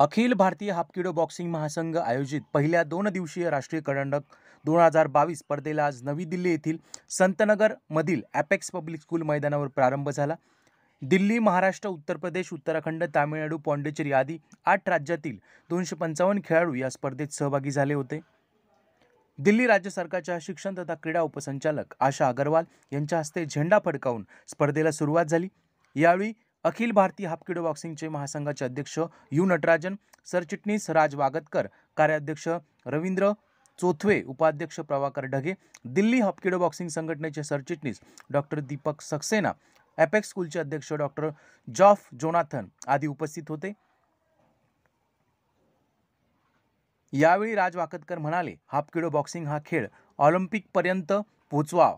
अखिल भारतीय हापकिडो बॉक्सिंग महासंघ आयोजित पहिल्या दोन दिवसीय राष्ट्रीय करंडक दोन हजार बावीस स्पर्धेला आज नवी दिल्ली येथील संतनगरमधील ॲपेक्स पब्लिक स्कूल मैदानावर प्रारंभ झाला दिल्ली महाराष्ट्र उत्तर प्रदेश उत्तराखंड तामिळनाडू पोंडिचेरी आदी आठ राज्यातील दोनशे पंचावन्न खेळाडू या स्पर्धेत सहभागी झाले होते दिल्ली राज्य सरकारच्या शिक्षण तथा क्रीडा उपसंचालक आशा अगरवाल यांच्या हस्ते झेंडा फडकावून स्पर्धेला सुरुवात झाली यावेळी अखिल भारतीय हापकिडो बॉक्सिंगचे महासंघाचे अध्यक्ष यू नटराजन सरचिटणीस राज वागतकर कार्याध्यक्ष रवींद्र चोथवे उपाध्यक्ष प्रभाकर ढगे दिल्ली हापकिडो बॉक्सिंग संघटनेचे सरचिटणीस डॉक्टर दीपक सक्सेना एपेक्स स्कूलचे अध्यक्ष डॉक्टर जॉफ जोनाथन आदी उपस्थित होते यावेळी राज वाकतकर म्हणाले हापकिडो बॉक्सिंग हा खेळ ऑलिम्पिकपर्यंत पोचवा